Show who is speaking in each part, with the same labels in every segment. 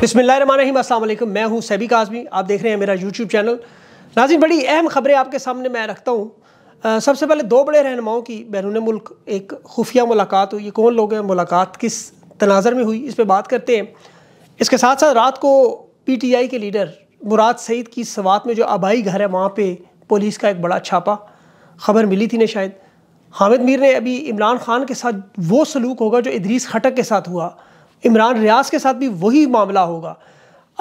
Speaker 1: बिसमीम मैं हूं सैबी काजमी आप देख रहे हैं मेरा यूट्यूब चैनल नाजिन बड़ी अहम खबरें आपके सामने मैं रखता हूं सबसे पहले दो बड़े रहनुमाओं की बैरून मुल्क एक खुफिया मुलाकात हुई ये कौन लोग हैं मुलाकात किस तनाजर में हुई इस पर बात करते हैं इसके साथ साथ रात को पी टी आई के लीडर मुराद सईद की सवात में जो आबाई घर है वहाँ पर पुलिस का एक बड़ा छापा खबर मिली थी ना शायद हामिद मीर ने अभी इमरान खान के साथ वो सलूक होगा जो इदरीस खटक के साथ हुआ इमरान रियाज के साथ भी वही मामला होगा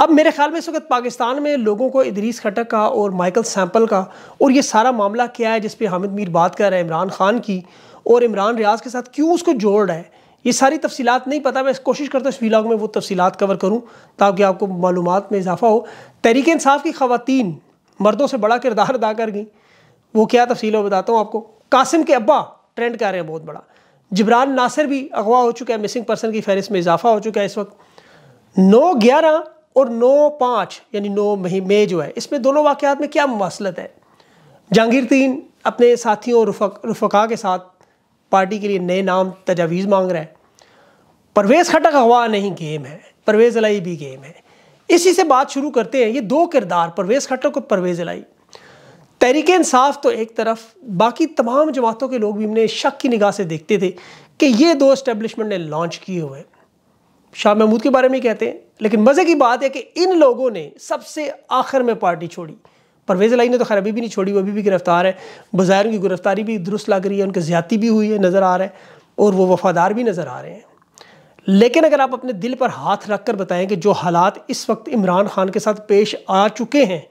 Speaker 1: अब मेरे ख्याल में इस वक्त पाकिस्तान में लोगों को इदरीस खटक का और माइकल सैम्पल का और ये सारा मामला क्या है जिस हामिद मीर बात कर रहे हैं इमरान खान की और इमरान रियाज के साथ क्यों उसको जोड़ रहा है ये सारी तफसीत नहीं पता मैं कोशिश करता हूँ इस वीलाग में वो तफसीत कवर करूँ ताकि आपको मालूम में इजाफा हो तहरीक इंसाफ की खातन मर्दों से बड़ा किरदार अदा कर गई वो क्या तफसील है बताता हूँ आपको कासिम के अब्बा ट्रेंड कर रहे हैं बहुत बड़ा जबरान नासिर भी अगवा हो चुका है मिसिंग पर्सन की फहरिस्त में इजाफा हो चुका है इस वक्त नौ ग्यारह और नौ पाँच यानी नौ मई मई जो है इसमें दोनों वाक़ात में क्या मवासलत है जहांगीर तीन अपने साथियों रुफक, रफका के साथ पार्टी के लिए नए नाम तजावीज़ मांग रहा है परवेज़ खटक अगवा नहीं गेम है परवेज़ अलाई भी गेम है इसी से बात शुरू करते हैं ये दो किरदार परवेज़ खटक और परवेज़ अलाई तहरीक इंसाफ तो एक तरफ बाकी तमाम जमातों के लोग भी हमने शक की निगाह से देखते थे कि ये दो इस्टेबलिशमेंट ने लॉन्च किए हुए शाह महमूद के बारे में कहते हैं लेकिन मज़े की बात है कि इन लोगों ने सबसे आखिर में पार्टी छोड़ी परवेज़ लाई ने तो खैर अभी भी नहीं छोड़ी वो अभी भी गिरफ्तार है बाज़ार उनकी गिरफ्तारी भी दुरुस्त लग रही है उनकी ज़्यादा भी हुई है नज़र आ रहा है और वो वफादार भी नज़र आ रहे हैं लेकिन अगर आप अपने दिल पर हाथ रख कर बताएं कि जो हालात इस वक्त इमरान खान के साथ पेश आ चुके हैं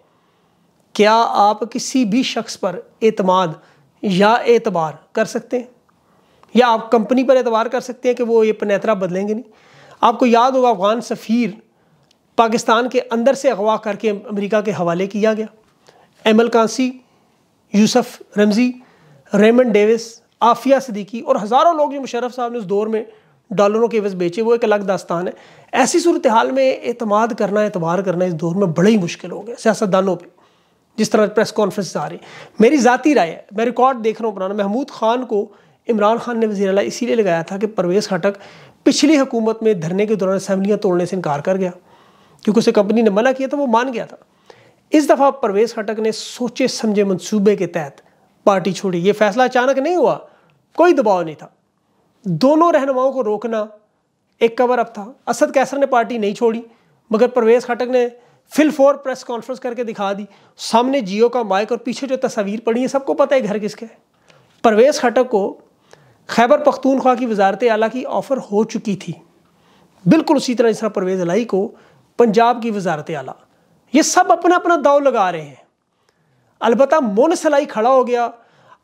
Speaker 1: क्या आप किसी भी शख्स पर एतमाद या एतबार कर सकते हैं या आप कंपनी पर एतबार कर सकते हैं कि वो ये पनेतरा बदलेंगे नहीं आपको याद होगा अफगान सफ़ीर पाकिस्तान के अंदर से अगवा करके अमेरिका के हवाले किया गया एमल कांसी यूसफ रमज़ी रेमन डेविस आफिया सदीकी और हज़ारों लोग जो मुशरफ साहब ने उस दौर में डॉलरों के एवज बेचे वो एक अलग दास्तान है ऐसी सूरत हाल में अतमाद करना एतबार करना इस दौर में बड़ा ही मुश्किल हो गया सियासतदानों पर जिस तरह प्रेस कॉन्फ्रेंस आ रही मेरी ज़ाती राय है मैं रिकॉर्ड देख रहा हूँ पुराना महमूद खान को इमरान खान ने वजी अला इसीलिए लगाया था कि परवेज़ खटक पिछली हुकूमत में धरने के दौरान असम्बलियाँ तोड़ने से इनकार कर गया क्योंकि उसे कंपनी ने मना किया था वो मान गया था इस दफ़ा परवेज़ खटक ने सोचे समझे मनसूबे के तहत पार्टी छोड़ी ये फैसला अचानक नहीं हुआ कोई दबाव नहीं था दोनों रहनुमाओं को रोकना एक कवर अप था असद कैसर ने पार्टी नहीं छोड़ी मगर परवेज़ खटक ने फिल फोर प्रेस कॉन्फ्रेंस करके दिखा दी सामने जियो का माइक और पीछे जो तस्वीर पड़ी है सबको पता है घर किसके परवेज़ खटक को खैबर पख्तूनख्वा की वजारत आला की ऑफ़र हो चुकी थी बिल्कुल उसी तरह इस तरह परवेज़ अलाई को पंजाब की वजारत आला ये सब अपना अपना दाव लगा रहे हैं अलबत् से अलाई खड़ा हो गया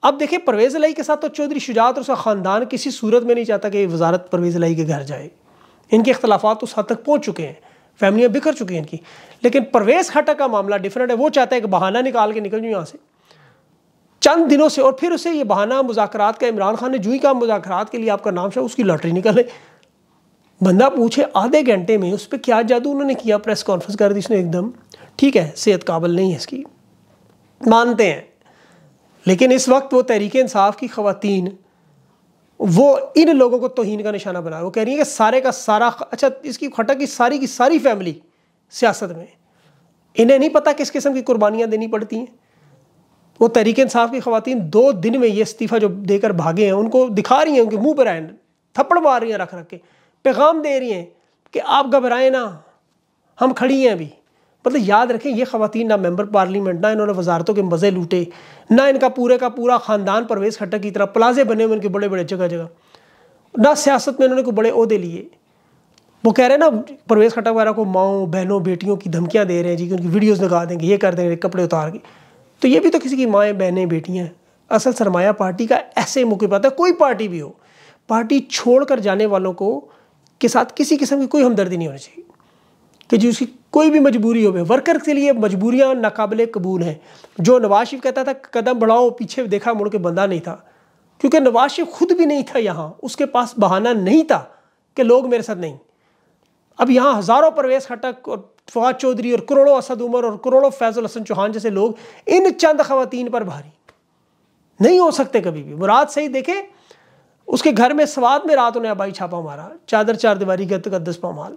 Speaker 1: अब देखिए परवेज़ अलाई के साथ तो चौधरी शुजात और उसका ख़ानदान किसी सूरत में नहीं चाहता कि वजारत परवेज़ अलाई के घर जाए इनके अख्तलाफा उस हद तक पहुँच चुके हैं फैमिलियाँ बिखर चुकी हैं इनकी लेकिन प्रवेश खट्टा का मामला डिफरेंट है वो चाहता है कि बहाना निकाल के निकल जूँ यहाँ से चंद दिनों से और फिर उसे ये बहाना मुजाकर का इमरान खान ने जूई का मुजाकर के लिए आपका नाम शायद उसकी लॉटरी निकले बंदा पूछे आधे घंटे में उस पर क्या जादू उन्होंने किया प्रेस कॉन्फ्रेंस कर दी उसने एकदम ठीक है सेहत काबल नहीं है इसकी मानते हैं लेकिन इस वक्त वो तहरीक इंसाफ की खातन वो इन लोगों को तोहन का निशाना बना वो कह रही है कि सारे का सारा अच्छा इसकी खटक की सारी की सारी फैमिली सियासत में इन्हें नहीं पता किस किस्म की कुर्बानियाँ देनी पड़ती हैं वो तहरीक इंसाफ की खातन दो दिन में ये इस्तीफ़ा जो देकर भागे हैं उनको दिखा रही हैं उनके मुँह पर आए थप्पड़ मार रही हैं रख रख के पैगाम दे रही हैं कि आप घबराएं ना हम खड़ी हैं अभी मतलब याद रखें ये खातन ना मेम्बर पार्लियामेंट ना इन्होंने वजारतों के मज़े लूटे ना इनका पूरे का पूरा ख़ानदान परवेज़ खट्टा की तरह प्लाजे बने हुए उनके बड़े बड़े जगह जगह ना सियासत में इन्होंने कोई बड़े अहदे लिए वो कह रहे हैं ना परवेज़ खट्टक वगैरह को माओ बहनों बेटियों की धमकियाँ दे रहे हैं जी कि उनकी वीडियोज़ लगा देंगे ये कर देंगे कपड़े उतार के तो ये भी तो किसी की माएँ बहनें बेटियाँ हैं असल सरमाया पार्टी का ऐसे मौके पर आता है कोई पार्टी भी हो पार्टी छोड़ कर जाने वालों को के साथ किसी किस्म की कोई हमदर्दी नहीं होनी चाहिए कि जिसकी कोई भी मजबूरी हो वर्कर के लिए मजबूरियाँ नाकबले कबूल हैं जो नवाज शरीफ कहता था कदम बढ़ाओ पीछे देखा मुड़ के बंदा नहीं था क्योंकि नवाज शरीफ खुद भी नहीं था यहाँ उसके पास बहाना नहीं था कि लोग मेरे साथ नहीं अब यहाँ हज़ारों परवेज खटक और फवाद चौधरी और करोड़ों असद उमर और करोड़ों फैजल हसन चौहान जैसे लोग इन चंद खवतिन पर भारी नहीं हो सकते कभी भी मुराद सही देखे उसके घर में स्वाद में रात उन्हें आबाई छापा मारा चादर चार दीवारी गत का दस पामाल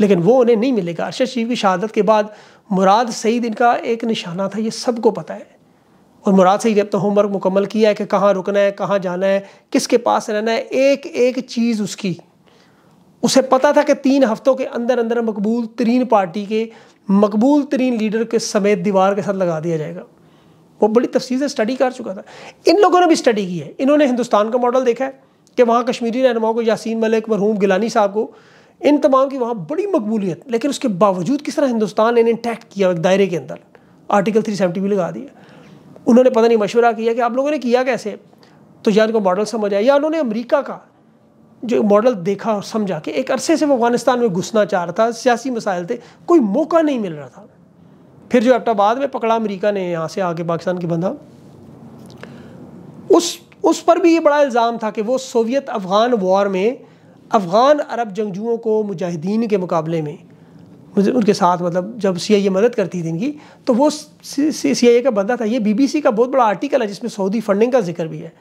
Speaker 1: लेकिन वो उन्हें नहीं मिलेगा अरशद शरीफ की शहादत के बाद मुराद सईद इनका एक निशाना था ये सबको पता है और मुराद सईद अब तो होमवर्क मुकम्मल किया है कि कहाँ रुकना है कहाँ जाना है किसके पास रहना है एक एक चीज़ उसकी उसे पता था कि तीन हफ्तों के अंदर अंदर मकबूल तरीन पार्टी के मकबूल तरीन लीडर के समेत दीवार के साथ लगा दिया जाएगा वो बड़ी तफसील से स्टडी कर चुका था इन लोगों ने भी स्टडी की है इन्होंने हिंदुस्तान का मॉडल देखा है कि वहाँ कश्मीरी रहनुमाओं को यासीन मलिक मरहूम गिलानी साहब को इन तमाम की वहाँ बड़ी मकबूलियत लेकिन उसके बावजूद किस तरह हिंदुस्तान ने इन्हें टैक्ट किया दायरे के अंदर आर्टिकल थ्री सेवेंटी भी लगा दिया उन्होंने पता नहीं मशवरा किया कि आप लोगों ने किया कैसे तो या उनको मॉडल समझ आया या उन्होंने अमरीका का जो मॉडल देखा और समझा कि एक अरसे से वो अफगानिस्तान में घुसना चाह रहा था सियासी मसाइल थे कोई मौका नहीं मिल रहा था फिर जो एबटाबाद में पकड़ा अमरीका ने यहाँ से आके पाकिस्तान के बंदा उस उस पर भी ये बड़ा इल्ज़ाम था कि वो सोवियत अफ़गान वॉर में अफ़गान अरब जंगजुओं को मुजाहिदीन के मुकाबले में उनके साथ मतलब जब सी आई ए मदद करती थी इनकी तो वो सी आई ए का बंदा था ये बी बी सी का बहुत बड़ा आर्टिकल है जिसमें सऊदी फंडिंग का जिक्र भी है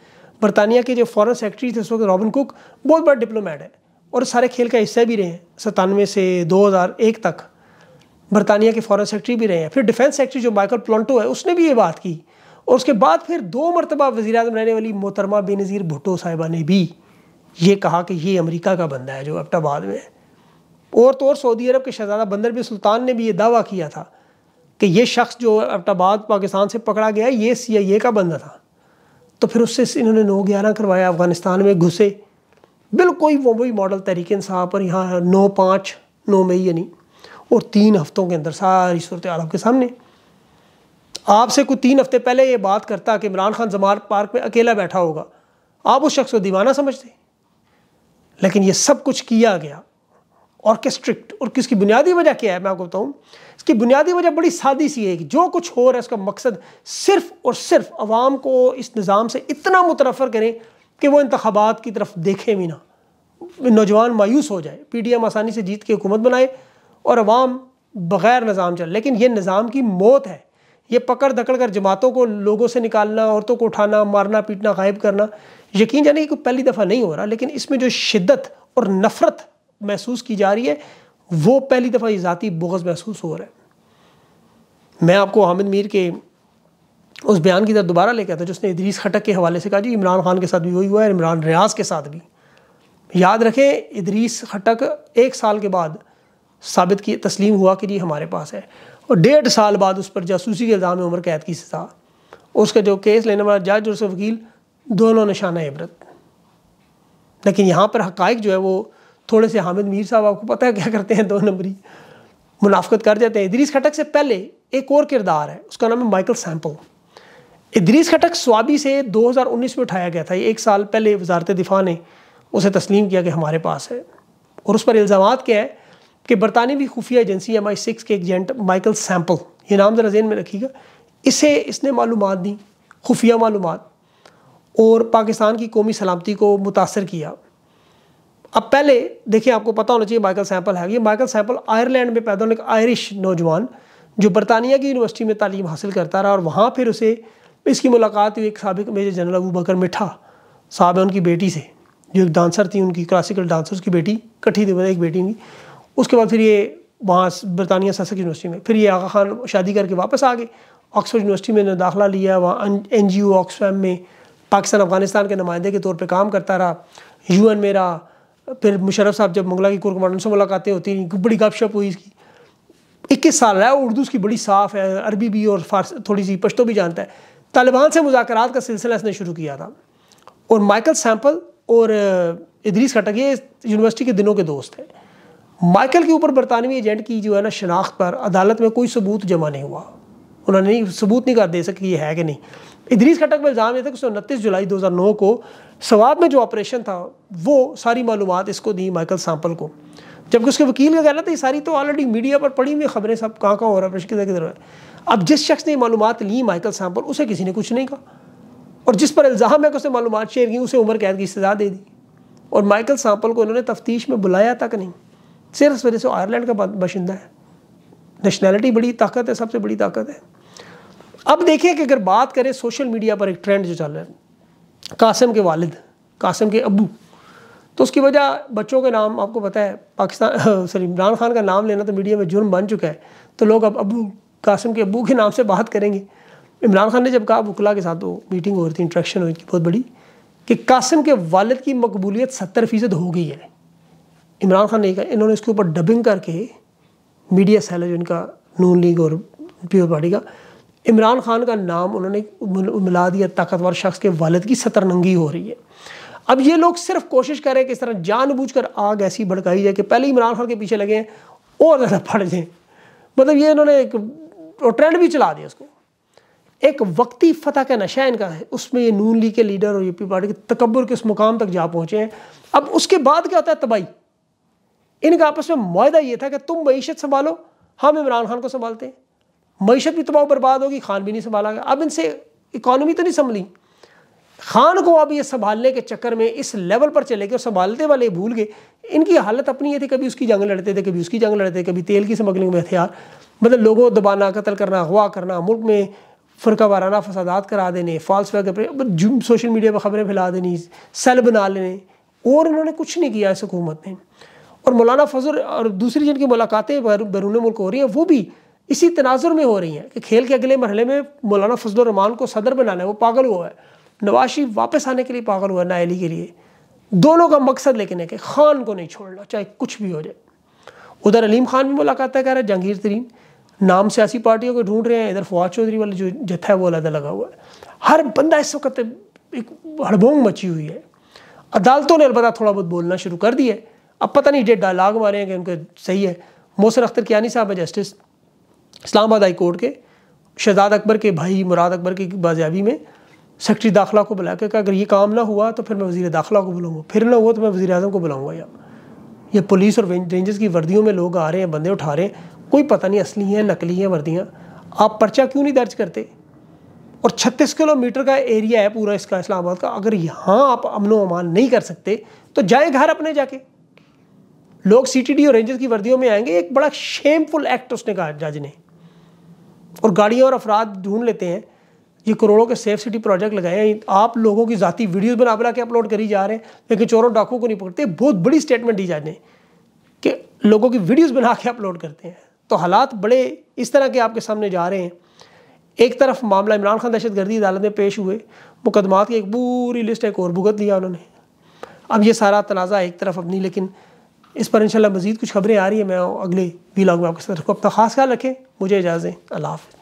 Speaker 1: बरतानिया के जो फॉरेन सेक्रेटरी थे उस वक्त रॉबिन कुक बहुत बड़ा डिप्लोमेट है और सारे खेल का हिस्सा भी रहे हैं सतानवे से एक तक बरतानिया के फॉरन सेक्रेटरी भी रहे हैं फिर डिफेंस सेक्रेटरी जो माइकल प्लॉन्टो है उसने भी ये बात की और उसके बाद फिर दो मरतबा वजी रहने वाली मोहतरमा बेनज़ीर भुटो साहिबा ने भी ये कहा कि ये अमेरिका का बंदा है जो अबटाबाद में है और तो और सऊदी अरब के शहजादा बंदर बिन सुल्तान ने भी ये दावा किया था कि ये शख्स जो अबटाबाद पाकिस्तान से पकड़ा गया ये सी का बंदा था तो फिर उससे इन्होंने नौ ग्यारह करवाया अफ़गानिस्तान में घुसे बिल्कुल वो वही मॉडल तरीके साहब पर यहाँ नौ पाँच नौ मई यानी और तीन हफ्तों के अंदर सारी सूरत के सामने आपसे कुछ तीन हफ्ते पहले ये बात करता कि इमरान खान जमार पार्क में अकेला बैठा होगा आप उस शख्स को दीवाना समझते लेकिन ये सब कुछ किया गया ऑर्केस्ट्रिक्ट और किसकी बुनियादी वजह क्या है मैं आपको बताऊँ इसकी बुनियादी वजह बड़ी सादी सी है कि जो कुछ हो रहा है उसका मकसद सिर्फ और सिर्फ आवाम को इस निज़ाम से इतना मुतरफ़र करें कि वो इंतबात की तरफ देखें भी ना नौजवान मायूस हो जाए पी डी एम आसानी से जीत के हुकूमत बनाए और आवाम बग़ैर निज़ाम चले लेकिन ये निज़ाम की मौत है ये पकड़ दकड़ कर जमातों को लोगों से निकालना औरतों को उठाना मारना पीटना गायब करना यकीन जाने कि पहली दफ़ा नहीं हो रहा लेकिन इसमें जो शिद्दत और नफ़रत महसूस की जा रही है वो पहली दफ़ा ये ज़ाती बोगस महसूस हो रहा है मैं आपको हामिद मीर के उस बयान की तरफ दोबारा लेकर आता जिसने इदरीस खटक के हवाले से कहा जी इमरान खान के साथ भी वही हुआ है इमरान रियाज के साथ भी याद रखें इदरीस खटक एक साल के बाद साबित की तस्लीम हुआ कि जी हमारे पास है और डेढ़ साल बाद उस पर जासूसी के इल्ज़ाम उम्र कैद की सजा उसका जो केस लेने वाला जज और उसके वकील दोनों निशाना इबरत लेकिन यहाँ पर हक जो है वो थोड़े से हामिद मीर साहब आपको पता है क्या करते हैं दो नंबरी मुनाफ्त कर जाते हैं इदरीस खटक से पहले एक और किरदार है उसका नाम है माइकल सैम्पल इदरीस खटक स्वाबी से 2019 में उठाया गया था ये एक साल पहले वजारत दिफा ने उसे तस्लीम किया कि हमारे पास है और उस पर इल्ज़ाम क्या है कि बरतानवी खुफिया एजेंसी एम आई सिक्स के एक जेंट माइकल सैम्पल ये नाम ज़रा जेन में रखिएगा इसे इसने मालूम दी खुफिया मालूम और पाकिस्तान की कौमी सलामती को मुतासर किया अब पहले देखिए आपको पता होना चाहिए माइकल सैम्पल है ये माइकल सैम्पल आयरलैंड में पैदा होने एक आयरिश नौजवान जो बरतानिया की यूनिवर्सिटी में तालीम हासिल करता रहा और वहाँ फिर उसे इसकी मुलाकात हुई एक सबक मेजर जनरल अबू बकर मिठा साहब है उनकी बेटी से जो एक डांसर थी उनकी क्लासिकल डांसर्स की बेटी कट्ठी थी एक बेटी थी उसके बाद फिर ये वहाँ बरतानिया ससक यूनिवर्सिटी में फिर ये आगा खान शादी करके वापस आ गए ऑक्सफोर्ड यूनिवर्सिटी में दाखिला लिया वहाँ एन जी ओ ऑक्सफैम में पाकिस्तान अफगानिस्तान के नुमाइंदे के तौर पर काम करता रहा यू एन में रहा फिर मुशरफ साहब जब मंगला की कोर कमांडर से मुलाकातें होती रहीं बड़ी गपशप हुई इसकी इक्कीस साल रहा है उर्दू उसकी बड़ी साफ़ है अरबी भी और फारस थोड़ी सी पश्तो भी जानता है तालिबान से मुजाकर का सिलसिला इसने शुरू किया था और माइकल सैम्पल और इदरीस खटक ये यूनिवर्सिटी के दिनों के दोस्त हैं माइकल के ऊपर बरतानवी एजेंट की जो है ना शनाख्त पर अदालत में कोई सबूत जमा नहीं हुआ उन्होंने सबूत नहीं कर दे सके ये है कि नहीं इदरीस खटक में इल्ज़ाम ये था कि उसने उनतीस जुलाई 2009 को सवाब में जो ऑपरेशन था वो सारी मालूम इसको दी माइकल सांपल को जबकि उसके वकील का कहना था ये सारी तो ऑलरेडी मीडिया पर पड़ी हुई खबरें सब कहाँ कहाँ हो रहा है किधर है अब जिस शख्स ने मालूम ली माइकल सांपल उसे किसी ने कुछ नहीं कहा और जिस पर इल्ज़ाम है कि उसने मालूम शेयर की उसे उम्र कैद की सज़ा दे दी और माइकल सांपल को उन्होंने तफ्तीश में बुलाया तक नहीं सिर्फ इस वजह से आयरलैंड का बाशिंदा है नेशनैलिटी बड़ी ताकत है सबसे बड़ी ताकत है अब देखें कि अगर बात करें सोशल मीडिया पर एक ट्रेंड जो चल रहा है कासिम के वालिद कासिम के अबू तो उसकी वजह बच्चों के नाम आपको पता है पाकिस्तान सॉरी इमरान खान का नाम लेना तो मीडिया में जुर्म बन चुका है तो लोग अब अबू कासिम के अबू के नाम से बात करेंगे इमरान खान ने जब कहा वकला के साथ वो मीटिंग हो रही थी इंट्रैक्शन हुई थी बहुत बड़ी कि कासिम के वालिद की मकबूलियत सत्तर फ़ीसद हो गई है इमरान खान नहीं कहा इन्होंने इसके ऊपर डबिंग करके मीडिया सेल है जिनका नून लीग और पीपल पार्टी का इमरान खान का नाम उन्होंने मिला दिया ताकतवर शख्स के वालद की सतरनंगी हो रही है अब ये लोग सिर्फ कोशिश करें कि इस तरह जानबूझकर आग ऐसी भड़काई जाए कि पहले इमरान खान के पीछे लगे और ज़्यादा फट जाए मतलब ये इन्होंने एक और ट्रेंड भी चला दिया उसको एक वक्ती फतह का नशा इनका है उसमें ये नून लीग के लीडर और यूपी पार्टी के तकबर के उस मुकाम तक जा पहुँचे हैं अब उसके बाद क्या होता है तबाही इनका आपस में माहा ये था कि तुम मीशत संभालो हम इमरान खान को संभालते मीशत भी तबाह बर्बाद होगी खान भी नहीं संभाला गया अब इनसे इकॉनमी तो नहीं संभली खान को अब ये संभालने के चक्कर में इस लेवल पर चले गए और संभालते वाले भूल गए इनकी हालत अपनी ये थी कभी उसकी जंग लड़ते थे कभी उसकी जंग लड़ते थे कभी तेल की स्मगलिंग में हथियार मतलब लोगों दबाना कत्ल करना हुआ करना मुल्क में फ़िरका वाराना फसादात करा देने फॉल्स वगैरह सोशल मीडिया पर खबरें फैला देनी सेल बना लेने और इन्होंने कुछ नहीं किया इस हुकूमत ने और मौलाना फजल और दूसरी जिनकी मुलाकातें बैरून मुल्क हो रही हैं वो भी इसी तनाजुर में हो रही हैं कि खेल के अगले मरहले में मौलाना फजलरहमान को सदर बनाना है वो पागल हुआ है नवाज शरीफ वापस आने के लिए पागल हुआ है नायली के लिए दोनों का मकसद लेकिन है कि खान को नहीं छोड़ना चाहे कुछ भी हो जाए उधर अलीम खान भी मुलाकातें कर रहे हैं जहांगीर तरीन नाम सियासी पार्टियों को ढूंढ रहे हैं इधर फवाद चौधरी वाले जो जत्था है वो अलहदा लगा हुआ है हर बंदा इस वक्त एक हड़बोंग मची हुई है अदालतों ने अलबत्ता थोड़ा बहुत बोलना शुरू कर दिया है अब पता नहीं डेट डायलाग मारे हैं कि उनके सही है मोसर अख्तर कियानी साहब है जस्टिस इस्लामाबाद हाई कोर्ट के शहजाद अकबर के भाई मुराद अकबर की बाजियाबी में सेक्रटरी दाखिला को बुला के अगर ये काम ना हुआ तो फिर मैं वजी दाखिला को बुलाऊंगा फिर ना हुआ तो मैं वजी अजम को बुलाऊंगा या ये पुलिस और रेंजर्स की वर्दियों में लोग आ रहे हैं बंदे उठा रहे हैं कोई पता नहीं असली हैं नकली हैं वर्दियाँ आप पर्चा क्यों नहीं दर्ज करते और छत्तीस किलोमीटर का एरिया है पूरा इसका इस्लामाबाद का अगर यहाँ आप अमन अमान नहीं कर सकते तो जाए घर अपने जाके लोग सीटीडी और रेंजर्स की वर्दियों में आएंगे एक बड़ा शेमफुल एक्ट उसने कहा जज ने और गाड़ियाँ और अफराद ढूंढ लेते हैं ये करोड़ों के सेफ सिटी प्रोजेक्ट लगाए हैं आप लोगों की ज़ाती वीडियोज़ बना बना के अपलोड करी जा रहे हैं लेकिन चोरों डाकू को नहीं पकड़ते बहुत बड़ी स्टेटमेंट दी जाने कि लोगों की वीडियोज़ बना के अपलोड करते हैं तो हालात बड़े इस तरह के आपके सामने जा रहे हैं एक तरफ मामला इमरान खान दहशत गर्दी अदालत में पेश हुए मुकदमात की एक पूरी लिस्ट एक और भुगत लिया उन्होंने अब ये सारा तनाज़ा एक तरफ अपनी लेकिन इस पर इंशाल्लाह मज़ीद कुछ खबरें आ रही हैं मैं अगले वीलॉग में आपके साथ रखूँ अपना खास ख्याल रखें मुझे इजाज़ें अल्लाह हाफ़